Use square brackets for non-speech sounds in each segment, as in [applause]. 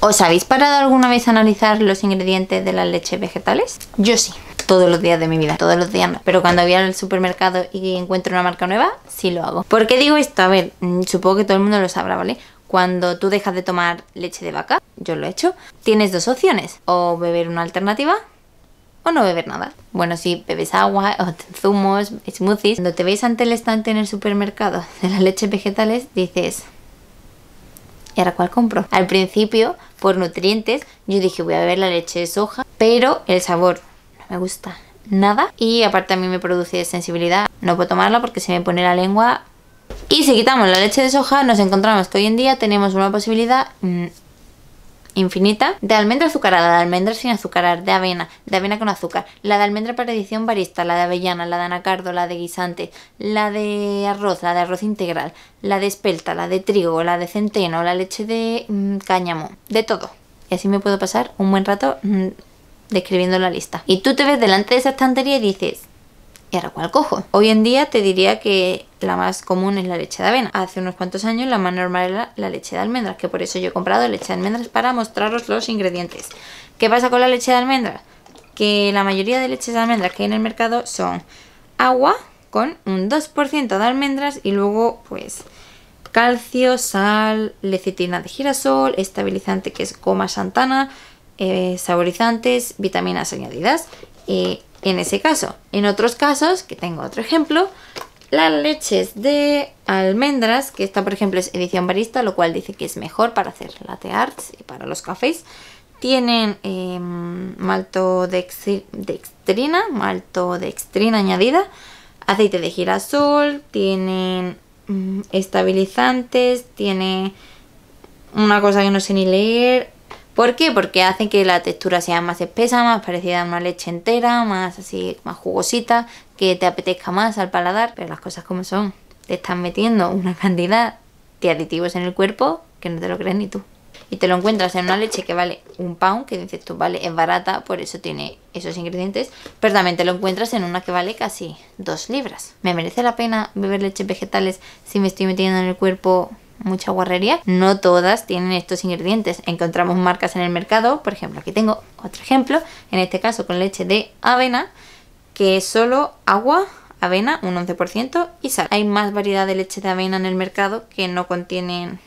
¿Os habéis parado alguna vez a analizar los ingredientes de las leches vegetales? Yo sí todos los días de mi vida, todos los días no. Pero cuando voy al supermercado y encuentro una marca nueva, sí lo hago. ¿Por qué digo esto? A ver, mm, supongo que todo el mundo lo sabrá, ¿vale? Cuando tú dejas de tomar leche de vaca, yo lo he hecho, tienes dos opciones. O beber una alternativa o no beber nada. Bueno, si bebes agua, [laughs] o zumos, smoothies. Cuando te veis ante el estante en el supermercado de las leches vegetales, dices, ¿Y ahora cuál compro? Al principio, por nutrientes, yo dije voy a beber la leche de soja, pero el sabor no me gusta nada. Y aparte a mí me produce sensibilidad. No puedo tomarla porque se me pone la lengua y si quitamos la leche de soja, nos encontramos que hoy en día tenemos una posibilidad mm, infinita, de almendra azucarada, de almendra sin azucarar, de avena, de avena con azúcar, la de almendra para edición barista, la de avellana, la de anacardo, la de guisante, la de arroz, la de arroz integral, la de espelta, la de trigo, la de centeno, la leche de cáñamo, de todo. Y así me puedo pasar un buen rato describiendo la lista. Y tú te ves delante de esa estantería y dices, y ahora cuál cojo. Hoy en día te diría que la más común es la leche de avena. Hace unos cuantos años la más normal era la leche de almendras, que por eso yo he comprado leche de almendras para mostraros los ingredientes. ¿Qué pasa con la leche de almendras? Que la mayoría de leches de almendras que hay en el mercado son agua con un 2% de almendras y luego pues calcio, sal, lecitina de girasol, estabilizante que es goma santana, eh, saborizantes, vitaminas añadidas. Eh, en ese caso. En otros casos, que tengo otro ejemplo, las leches de almendras, que esta por ejemplo es edición barista, lo cual dice que es mejor para hacer latte arts y para los cafés, tienen eh, em, maltodextrina, maltodextrina añadida, aceite de girasol, tienen mm, estabilizantes, tiene una cosa que no sé ni leer, ¿Por qué? Porque hacen que la textura sea más espesa, más parecida a una leche entera, más así, más jugosita, que te apetezca más al paladar, pero las cosas como son. Te están metiendo una cantidad de aditivos en el cuerpo que no te lo crees ni tú. Y te lo encuentras en una leche que vale un pound, que dices tú, vale, es barata, por eso tiene esos ingredientes, pero también te lo encuentras en una que vale casi dos libras. ¿Me merece la pena beber leches vegetales si me estoy metiendo en el cuerpo mucha guarrería, no todas tienen estos ingredientes. Encontramos marcas en el mercado, por ejemplo, aquí tengo otro ejemplo, en este caso con leche de avena, que es solo agua, avena, un 11% y sal. Hay más variedad de leche de avena en el mercado que no contienen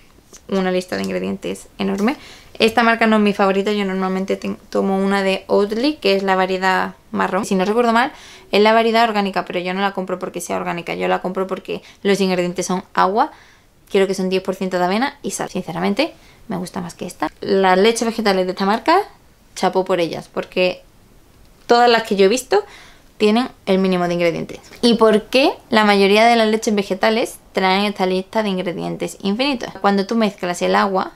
una lista de ingredientes enorme. Esta marca no es mi favorita, yo normalmente tomo una de Oatly, que es la variedad marrón. Si no recuerdo mal, es la variedad orgánica, pero yo no la compro porque sea orgánica, yo la compro porque los ingredientes son agua, Quiero que son 10% de avena y sal. Sinceramente, me gusta más que esta. Las leches vegetales de esta marca, chapo por ellas, porque todas las que yo he visto tienen el mínimo de ingredientes. ¿Y por qué la mayoría de las leches vegetales traen esta lista de ingredientes infinitos? Cuando tú mezclas el agua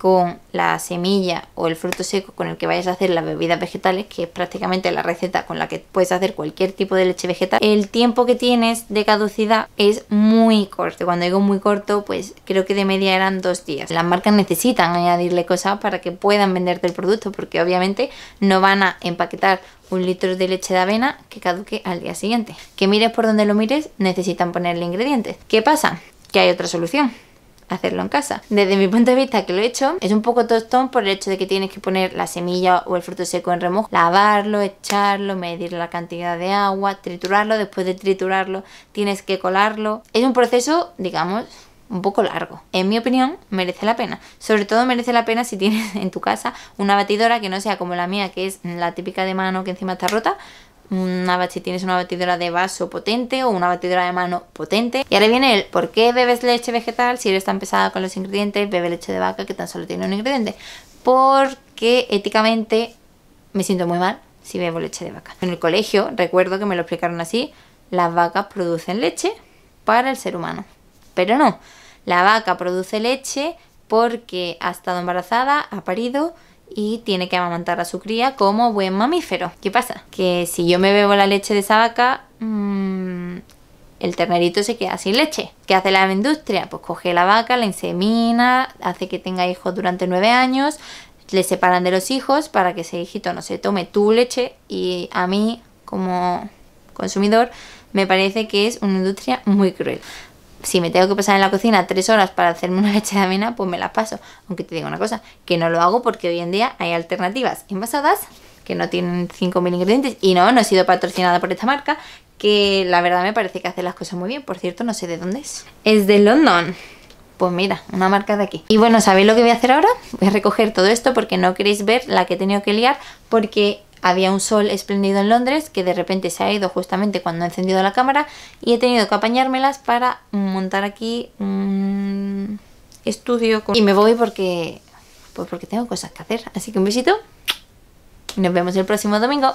con la semilla o el fruto seco con el que vayas a hacer las bebidas vegetales, que es prácticamente la receta con la que puedes hacer cualquier tipo de leche vegetal, el tiempo que tienes de caducidad es muy corto. Cuando digo muy corto, pues creo que de media eran dos días. Las marcas necesitan añadirle cosas para que puedan venderte el producto, porque obviamente no van a empaquetar un litro de leche de avena que caduque al día siguiente. Que mires por donde lo mires, necesitan ponerle ingredientes. ¿Qué pasa? Que hay otra solución hacerlo en casa. Desde mi punto de vista que lo he hecho, es un poco tostón por el hecho de que tienes que poner la semilla o el fruto seco en remojo, lavarlo, echarlo, medir la cantidad de agua, triturarlo, después de triturarlo tienes que colarlo. Es un proceso, digamos, un poco largo. En mi opinión, merece la pena. Sobre todo merece la pena si tienes [laughs] en tu casa una batidora que no sea como la mía, que es la típica de mano que encima está rota, una, si tienes una batidora de vaso potente o una batidora de mano potente. Y ahora viene el por qué bebes leche vegetal si eres tan pesada con los ingredientes, bebe leche de vaca que tan solo tiene un ingrediente. Porque éticamente me siento muy mal si bebo leche de vaca. En el colegio, recuerdo que me lo explicaron así, las vacas producen leche para el ser humano. Pero no, la vaca produce leche porque ha estado embarazada, ha parido y tiene que amamantar a su cría como buen mamífero. ¿Qué pasa? Que si yo me bebo la leche de esa vaca, mm, el ternerito se queda sin leche. ¿Qué hace la industria? Pues coge la vaca, la insemina, hace que tenga hijos durante nueve años, le separan de los hijos para que ese hijito no se tome tu leche y a mí como consumidor me parece que es una industria muy cruel si me tengo que pasar en la cocina tres horas para hacerme una leche de avena, pues me la paso. Aunque te digo una cosa, que no lo hago porque hoy en día hay alternativas envasadas que no tienen 5.000 ingredientes y no, no he sido patrocinada por esta marca, que la verdad me parece que hace las cosas muy bien. Por cierto, no sé de dónde es. Es de London. Pues mira, una marca de aquí. Y bueno, ¿sabéis lo que voy a hacer ahora? Voy a recoger todo esto porque no queréis ver la que he tenido que liar porque había un sol espléndido en Londres que de repente se ha ido justamente cuando he encendido la cámara y he tenido que apañármelas para montar aquí un estudio. Y me voy porque, pues porque tengo cosas que hacer. Así que un besito. Nos vemos el próximo domingo.